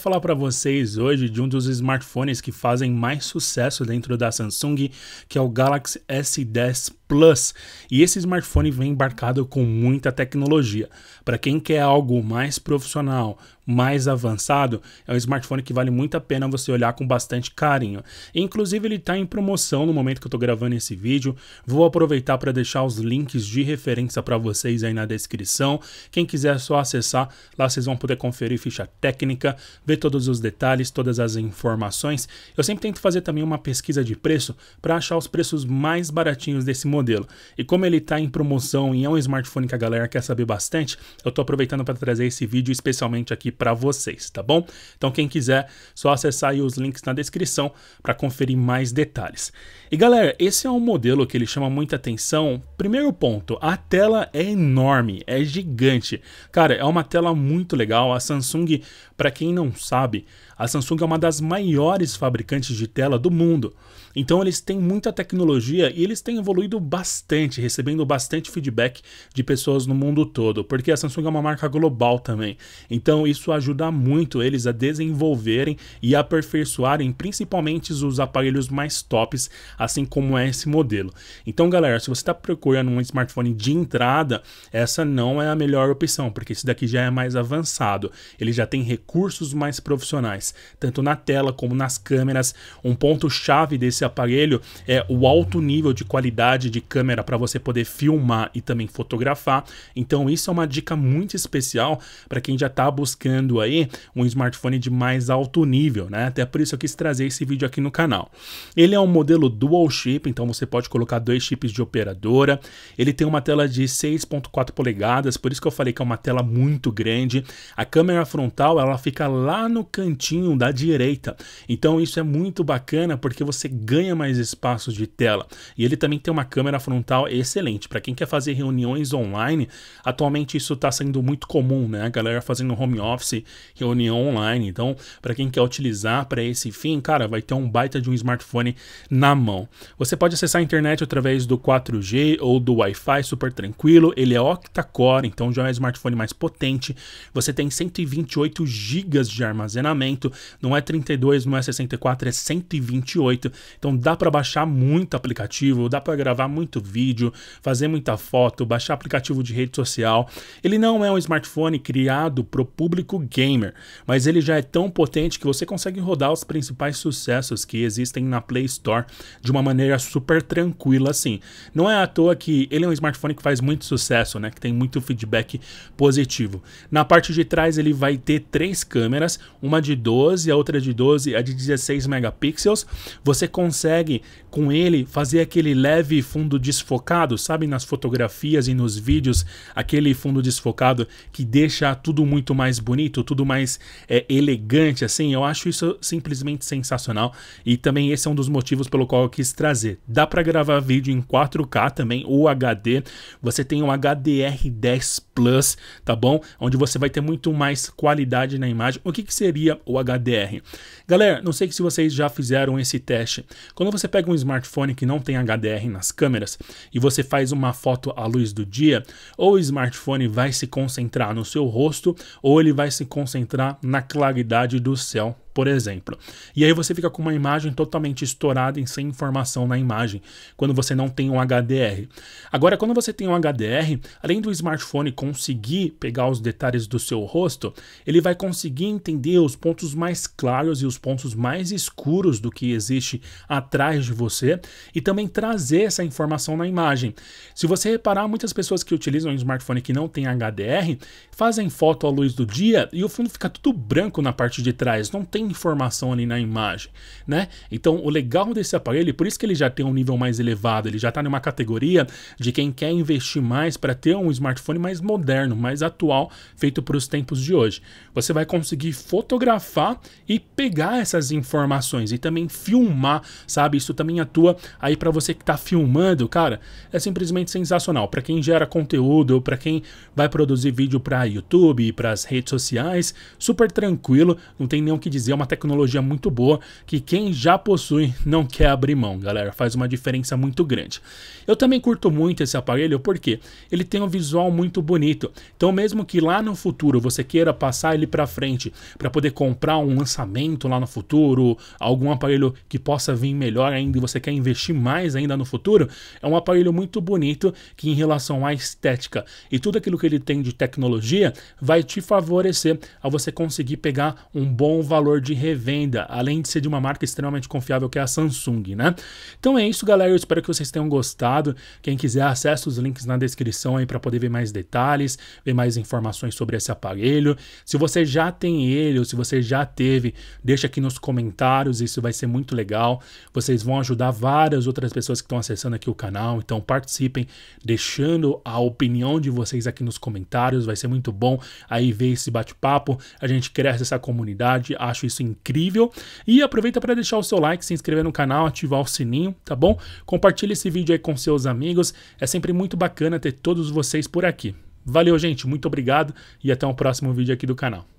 Vou falar para vocês hoje de um dos smartphones que fazem mais sucesso dentro da Samsung, que é o Galaxy S10 Plus. E esse smartphone vem embarcado com muita tecnologia. Para quem quer algo mais profissional, mais avançado, é um smartphone que vale muito a pena você olhar com bastante carinho. Inclusive, ele está em promoção no momento que eu estou gravando esse vídeo. Vou aproveitar para deixar os links de referência para vocês aí na descrição. Quem quiser é só acessar, lá vocês vão poder conferir ficha técnica, ver todos os detalhes, todas as informações. Eu sempre tento fazer também uma pesquisa de preço para achar os preços mais baratinhos desse modelo modelo. E como ele está em promoção e é um smartphone que a galera quer saber bastante, eu estou aproveitando para trazer esse vídeo especialmente aqui para vocês, tá bom? Então quem quiser, só acessar aí os links na descrição para conferir mais detalhes. E galera, esse é um modelo que ele chama muita atenção. Primeiro ponto, a tela é enorme, é gigante. Cara, é uma tela muito legal. A Samsung, para quem não sabe, a Samsung é uma das maiores fabricantes de tela do mundo. Então eles têm muita tecnologia e eles têm evoluído bastante, recebendo bastante feedback de pessoas no mundo todo, porque a Samsung é uma marca global também. Então isso ajuda muito eles a desenvolverem e aperfeiçoarem principalmente os aparelhos mais tops, assim como é esse modelo. Então, galera, se você está procurando um smartphone de entrada, essa não é a melhor opção, porque esse daqui já é mais avançado. Ele já tem recursos mais profissionais, tanto na tela como nas câmeras. Um ponto chave desse aparelho é o alto nível de qualidade de de câmera para você poder filmar e também fotografar. Então isso é uma dica muito especial para quem já está buscando aí um smartphone de mais alto nível, né? Até por isso eu quis trazer esse vídeo aqui no canal. Ele é um modelo dual chip, então você pode colocar dois chips de operadora. Ele tem uma tela de 6.4 polegadas, por isso que eu falei que é uma tela muito grande. A câmera frontal, ela fica lá no cantinho da direita. Então isso é muito bacana porque você ganha mais espaço de tela. E ele também tem uma câmera câmera frontal é excelente. Para quem quer fazer reuniões online, atualmente isso está sendo muito comum, né? A galera fazendo home office, reunião online. Então, para quem quer utilizar para esse fim, cara, vai ter um baita de um smartphone na mão. Você pode acessar a internet através do 4G ou do Wi-Fi, super tranquilo. Ele é octa-core, então já é um smartphone mais potente. Você tem 128 GB de armazenamento, não é 32, não é 64, é 128. Então dá para baixar muito aplicativo, dá para gravar muito vídeo, fazer muita foto, baixar aplicativo de rede social. Ele não é um smartphone criado para o público gamer, mas ele já é tão potente que você consegue rodar os principais sucessos que existem na Play Store de uma maneira super tranquila assim. Não é à toa que ele é um smartphone que faz muito sucesso, né? Que tem muito feedback positivo. Na parte de trás ele vai ter três câmeras, uma de 12, a outra de 12, a de 16 megapixels. Você consegue com ele fazer aquele leve fundo desfocado, sabe? Nas fotografias e nos vídeos, aquele fundo desfocado que deixa tudo muito mais bonito, tudo mais é, elegante, assim. Eu acho isso simplesmente sensacional. E também esse é um dos motivos pelo qual eu quis trazer. Dá para gravar vídeo em 4K também, ou HD. Você tem um HDR10 Plus, tá bom? Onde você vai ter muito mais qualidade na imagem. O que, que seria o HDR? Galera, não sei se vocês já fizeram esse teste. Quando você pega um smartphone que não tem HDR nas câmeras, câmeras e você faz uma foto à luz do dia, ou o smartphone vai se concentrar no seu rosto ou ele vai se concentrar na claridade do céu por exemplo. E aí você fica com uma imagem totalmente estourada e sem informação na imagem, quando você não tem um HDR. Agora, quando você tem um HDR, além do smartphone conseguir pegar os detalhes do seu rosto, ele vai conseguir entender os pontos mais claros e os pontos mais escuros do que existe atrás de você e também trazer essa informação na imagem. Se você reparar, muitas pessoas que utilizam um smartphone que não tem HDR fazem foto à luz do dia e o fundo fica tudo branco na parte de trás, não tem informação ali na imagem, né? Então, o legal desse aparelho, por isso que ele já tem um nível mais elevado, ele já está numa categoria de quem quer investir mais para ter um smartphone mais moderno, mais atual, feito para os tempos de hoje. Você vai conseguir fotografar e pegar essas informações e também filmar, sabe? Isso também atua aí para você que está filmando, cara, é simplesmente sensacional. Para quem gera conteúdo, para quem vai produzir vídeo para YouTube, e para as redes sociais, super tranquilo, não tem nem o que dizer uma tecnologia muito boa que quem já possui não quer abrir mão, galera. Faz uma diferença muito grande. Eu também curto muito esse aparelho porque ele tem um visual muito bonito. Então, mesmo que lá no futuro você queira passar ele para frente para poder comprar um lançamento lá no futuro, algum aparelho que possa vir melhor ainda e você quer investir mais ainda no futuro, é um aparelho muito bonito que em relação à estética e tudo aquilo que ele tem de tecnologia vai te favorecer a você conseguir pegar um bom valor valor de revenda, além de ser de uma marca extremamente confiável que é a Samsung, né? Então é isso, galera. Eu espero que vocês tenham gostado. Quem quiser, acessa os links na descrição aí para poder ver mais detalhes, ver mais informações sobre esse aparelho. Se você já tem ele ou se você já teve, deixa aqui nos comentários, isso vai ser muito legal. Vocês vão ajudar várias outras pessoas que estão acessando aqui o canal, então participem deixando a opinião de vocês aqui nos comentários, vai ser muito bom aí ver esse bate-papo. A gente cresce essa comunidade, acho isso incrível. E aproveita para deixar o seu like, se inscrever no canal, ativar o sininho, tá bom? Compartilhe esse vídeo aí com seus amigos. É sempre muito bacana ter todos vocês por aqui. Valeu, gente. Muito obrigado e até o um próximo vídeo aqui do canal.